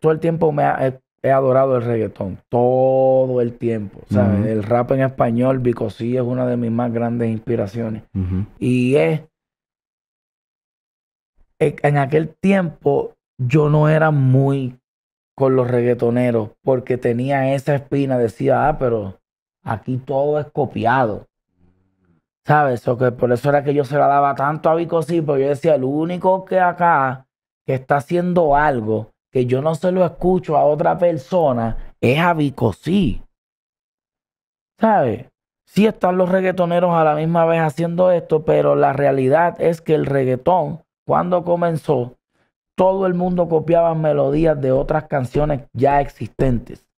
todo el tiempo me he, adorado el reggaetón. Todo el tiempo. ¿sabes? El rap en español, Bicosí es una de mis más grandes inspiraciones. Y es. En aquel tiempo yo no era muy con los reggaetoneros porque tenía esa espina. Decía, ah, pero aquí todo es copiado. ¿Sabes? O que por eso era que yo se la daba tanto a Bicosí, porque yo decía, el único que acá que está haciendo algo que yo no se lo escucho a otra persona es a Bicosí. ¿Sabes? Sí están los reggaetoneros a la misma vez haciendo esto, pero la realidad es que el reggaetón, cuando comenzó, todo el mundo copiaba melodías de otras canciones ya existentes.